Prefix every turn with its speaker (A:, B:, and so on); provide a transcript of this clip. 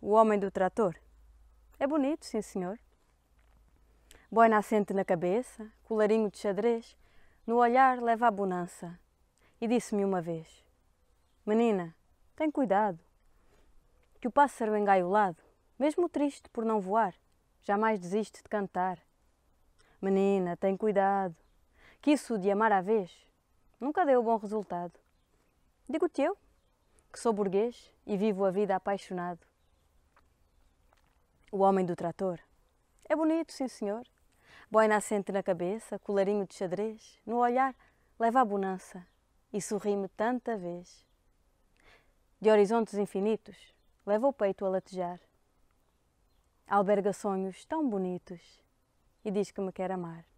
A: O Homem do Trator. É bonito, sim senhor. Boi nascente na cabeça, colarinho de xadrez, no olhar leva a bonança. E disse-me uma vez: Menina, tem cuidado, que o pássaro engaiolado, mesmo triste por não voar, jamais desiste de cantar. Menina, tem cuidado, que isso de amar à vez nunca deu bom resultado. Digo-te eu, que sou burguês e vivo a vida apaixonado. O Homem do Trator. É bonito, sim senhor. boina assente na cabeça, colarinho de xadrez, no olhar leva a bonança e sorri-me tanta vez. De horizontes infinitos, leva o peito a latejar. Alberga sonhos tão bonitos e diz que me quer amar.